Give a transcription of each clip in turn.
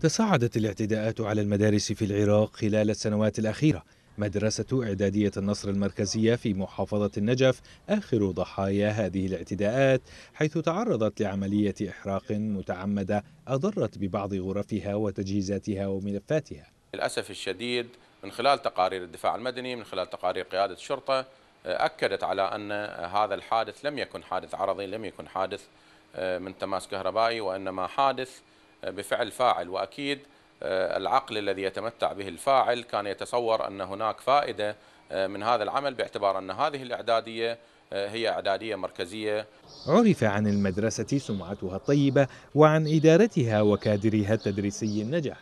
تصاعدت الاعتداءات على المدارس في العراق خلال السنوات الأخيرة مدرسة إعدادية النصر المركزية في محافظة النجف آخر ضحايا هذه الاعتداءات حيث تعرضت لعملية إحراق متعمدة أضرت ببعض غرفها وتجهيزاتها وملفاتها للأسف الشديد من خلال تقارير الدفاع المدني من خلال تقارير قيادة الشرطة أكدت على أن هذا الحادث لم يكن حادث عرضي لم يكن حادث آه، من تماس كهربائي وإنما حادث بفعل فاعل وأكيد آه، العقل الذي يتمتع به الفاعل كان يتصور أن هناك فائدة آه، من هذا العمل باعتبار أن هذه الإعدادية آه، هي إعدادية مركزية عرف عن المدرسة سمعتها الطيبة وعن إدارتها وكادرها التدريسي النجح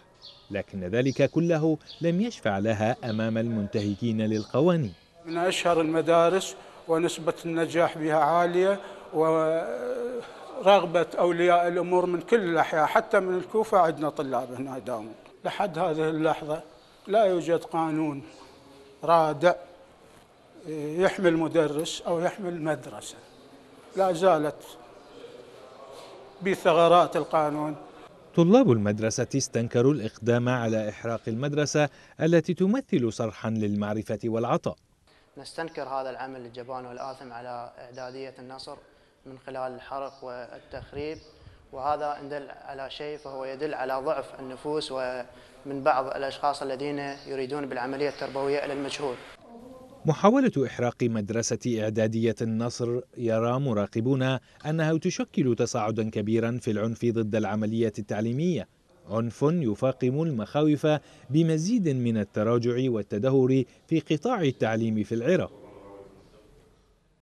لكن ذلك كله لم يشفع لها أمام المنتهكين للقوانين من أشهر المدارس ونسبة النجاح بها عالية و رغبة أولياء الأمور من كل الأحياء حتى من الكوفة عندنا طلاب هنا داوم لحد هذه اللحظة لا يوجد قانون رادع يحمل مدرس أو يحمل مدرسة لا زالت بثغرات القانون طلاب المدرسة استنكروا الإقدام على إحراق المدرسة التي تمثل صرحا للمعرفة والعطاء نستنكر هذا العمل الجبان والآثم على إعدادية النصر من خلال الحرق والتخريب وهذا إن دل على شيء فهو يدل على ضعف النفوس ومن بعض الأشخاص الذين يريدون بالعملية التربوية إلى المجهول محاولة إحراق مدرسة إعدادية النصر يرى مراقبون أنها تشكل تصاعدا كبيرا في العنف ضد العملية التعليمية عنف يفاقم المخاوف بمزيد من التراجع والتدهور في قطاع التعليم في العراق